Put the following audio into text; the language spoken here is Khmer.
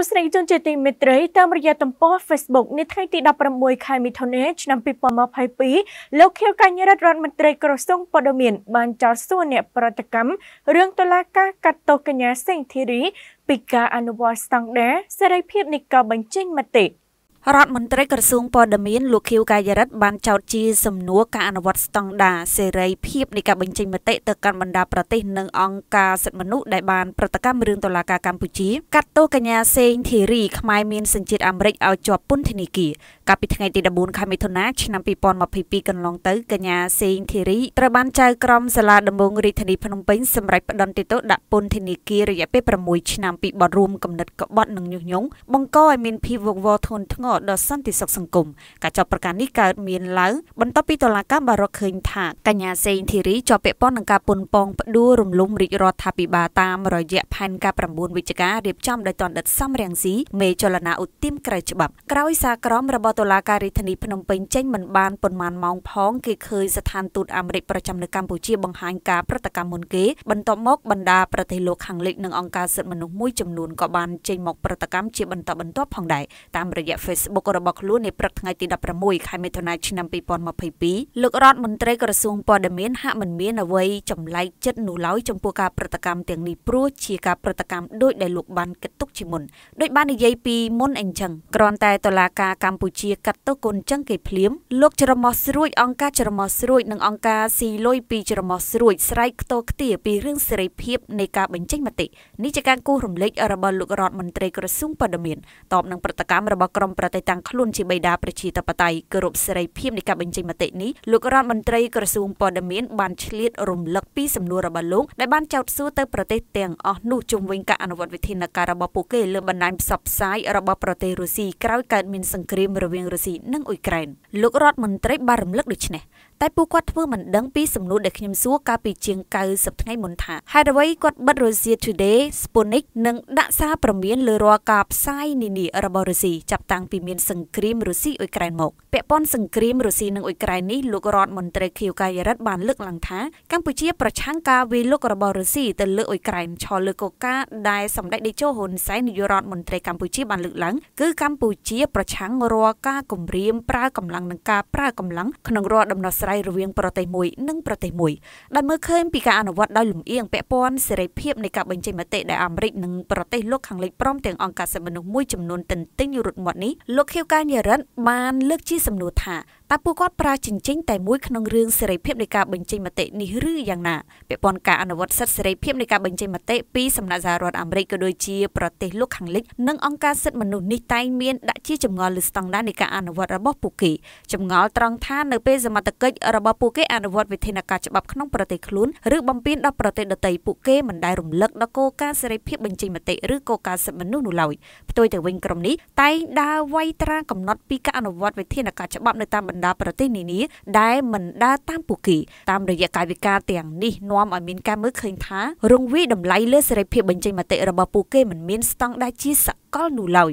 ទស្សនិកជនជាទីមេត្រីតាមរយៈទំព័រ Facebook នាថ្ងៃទី16ខែមិថុនាឆ្នាំ2022លោកខៀវកញ្ញរដ្ឋរដ្ឋមន្ត្រីក្រសួងព័ត៌មាន បានចោទសួរអ្នកប្រតិកម្មរឿងតុលាការកាត់ទោសកញ្ញាសេងធីរីពីការអនុវត្តស្តង់ដារសេរីភាពនៃការបញ្ចេញមតិរដ្ឋមន្ត្រីក្រសួងព័ត៌មានលោកខៀវកាយរិទ្ធបានចោទជាសំណួរការអនុវត្តស្តង់ដារសេរីភាពនៃការបញ្ចេញមតិទៅកាន់បណ្ដាប្រទេសនិងអង្គការសិទ្ធិមនុស្សដែលបានប្រតិកម្មរឿងតុលាការកម្ពុជាកាត់ទោសកញ្ញាសេងធីរីខ្មែរមានសញ្ជាតិអាមេរិកឲ្យជាប់ពន្ធនាគារកាលពីថ្ងៃទី14ខែមិថុនាឆ្នាំ2022កន្លងទៅកញ្ញាសេងធីរីត្រូវបានចៅក្រមសាលាដំបងរាជធានីភ្នំពេញសម្រេចផ្តន្ទាទោសដាក់ពន្ធនាគាររយៈពេល6ឆ្នាំពីបទរួមគំនិតក្បត់និងញុះញង់បង្កឲ្យមានភាពវឹកវរធ្ងន់ធ្ងរដល់សន្តិសុខសង្គមការចោទប្រកាន់នេះកើតមានឡើងបន្ទាប់ពីតុលាការបារកឃើញថាកញ្ញាសេងធីរីជាប់ពាក់ព័ន្ធនឹងការពនប៉ងផ្ដួលរំលំរាជរដ្ឋាភិបាលតាមរយៈផែនការ9វិច្ឆិការៀបចំដោយតនដិតសំរងស៊ីមេចលនាឧទាមក្រៅច្បាប់ក្រោយសារក្រមរបស់តុលាការរាជធានីភ្នំពេញចេញមិនបានប៉ុន្មានម៉ោងផងគេឃើញស្ថានទូតអាមេរិកប្រចាំនៅកម្ពុជាបង្ហាញការប្រតិកម្មមុនគេ បន្ទាប់មកបណ្ដាប្រទេសលោកខាងលិចនិងអង្គការសិទ្ធិមនុស្សមួយចំនួនក៏បានចេញមកប្រតិកម្មជាបន្តបន្ទាប់ផងដែរតាមរយៈ Facebook Facebook របស់ខ្លួននាព្រឹកថ្ងៃទី16ខែមិថុនាឆ្នាំ2022លោករដ្ឋមន្ត្រីក្រសួងព័ត៌មានហាក់មិនមានអ្វីចម្លែកចិត្តនោះឡើយចំពោះការប្រតិកម្មទាំងនេះព្រោះជាការប្រតិកម្មដោយដែលលោកបានគិតទុកជាមុនដោយបាននិយាយពីមុនអញ្ចឹងគ្រាន់តែតុលាការកម្ពុជា កាត់ទោសគុណចឹងគេភ្លាមលោកច្រមុះស្រួយ អង្គការច្រមុះស្រួយនិងអង្គការស៊ីលុយពីច្រមុះស្រួយ ស្រែកខ្ទរខ្ទាពីរឿងសេរីភាពនៃការបញ្ចេញមតិនេះជាការគូសរំលេចរបស់លោករដ្ឋមន្ត្រីក្រសួងព័ត៌មានតបនឹងប្រតិកម្មរបស់ក្រមប្រតែតាំងខ្លួនជាបេដាប្រជាធិបតេយ្យគោរពសេរីភាពនៃការបញ្ចេញមតិនេះលោករដ្ឋមន្ត្រីក្រសួងព័ត៌មានបានឆ្លៀតរំលឹកពីសំណួររបស់លោកដែលបានចោទសួរទៅប្រទេសទាំងអស់នោះជុំវិញការអនុវត្តវិធានការរបស់ពួកគេលើបណ្ដាញផ្សព្វផ្សាយរបស់ប្រទេសរុស្ស៊ីក្រោយកើតមានសង្គ្រាមរវាងរុស្ស៊ីនិងអ៊ុយក្រែនលោករដ្ឋមន្ត្រីបានរំលឹកដូចនេះតែពួកគាត់ធ្វើមិនដឹងពីសំណួរដែលខ្ញុំសួរកាលពីជាង90ថ្ងៃមុនថាហេតុអ្វីគាត់បិទ Russia Today Sputnik និងដាក់សារព្រមានលើរាល់ការផ្សាយនានារបស់រុស្ស៊ីចាប់តាំងពីពីមានសង្គ្រាមរុស្ស៊ីអ៊ុយក្រែនមក ពាក់ព័ន្ធសង្គ្រាមរុស្ស៊ីនិងអ៊ុយក្រែននេះលោករដ្ឋមន្ត្រីខៀវកាយរិទ្ធបានលើកឡើងថាកម្ពុជាប្រឆាំងការវាយលុករបស់រុស្ស៊ីទៅលើអ៊ុយក្រែនឆលលើកូកាដែលសម្ដេចតេជោហ៊ុនសែននាយករដ្ឋមន្ត្រីកម្ពុជាបានលើកឡើងគឺកម្ពុជាប្រឆាំងរាល់ការគំរាមប្រើកម្លាំងនិងការប្រើកម្លាំងក្នុងរាល់ដំណោះស្រាយរវាងប្រទេសមួយនិងប្រទេសមួយដែលមើលឃើញពីការអនុវត្តដោយលំអៀងពាក់ព័ន្ធសេរីភាពនៃការបញ្ចេញមតិដែលអាមេរិកនិងប្រទេសលោកខាងលិចព្រមទាំងអង្គការសិទ្ធិមនុស្សមួយចំនួនទន្ទិញរត់មាត់នេះលោកខៀវកាញ់រិទ្ធបាន លើកជាសំណួរថាតើពួកគាត់ប្រើចិញ្ចែងតែមួយក្នុងរឿងសេរីភាពនៃការបញ្ចេញមតិនេះឬយ៉ាងណាពាក់ព័ន្ធការអនុវត្តសិទ្ធិសេរីភាពនៃការបញ្ចេញមតិពីសំណាក់សហរដ្ឋអាមេរិកក៏ដូចជាប្រទេសលោកខាងលិចនិងអង្គការសិទ្ធិមនុស្សនេះតែងមានដាក់ជាចម្ងល់លើស្តង់ដារនៃការអនុវត្តរបស់ពួកគេចម្ងល់ត្រង់ថានៅពេលសមត្ថកិច្ចរបស់ពួកគេអនុវត្តវិធានការច្បាប់ក្នុងប្រទេសខ្លួនឬបំពេញដល់ប្រទេសដទៃពួកគេមិនដែលរំលឹកដល់គោលការណ៍សេរីភាពបញ្ចេញមតិឬគោលការណ៍សិទ្ធិមនុស្សនោះឡើយផ្ទុយទៅវិញក្រុមនេះតែងដើរវាយត្រាកំណត់ពីការអនុវត្តវិធានការច្បាប់នៅតាមបណ្បណ្ដាប្រទេសនានាដែលមិនដើរតាមពួកគេតាមរយៈកាយវិការទាំងនេះនាំឲ្យមានការមើលឃើញថារងវិតម្លៃលើសេរីភាពបញ្ចេញមតិរបស់ពួកគេមិនមានស្តង់ដារជាសកលនោះឡើយ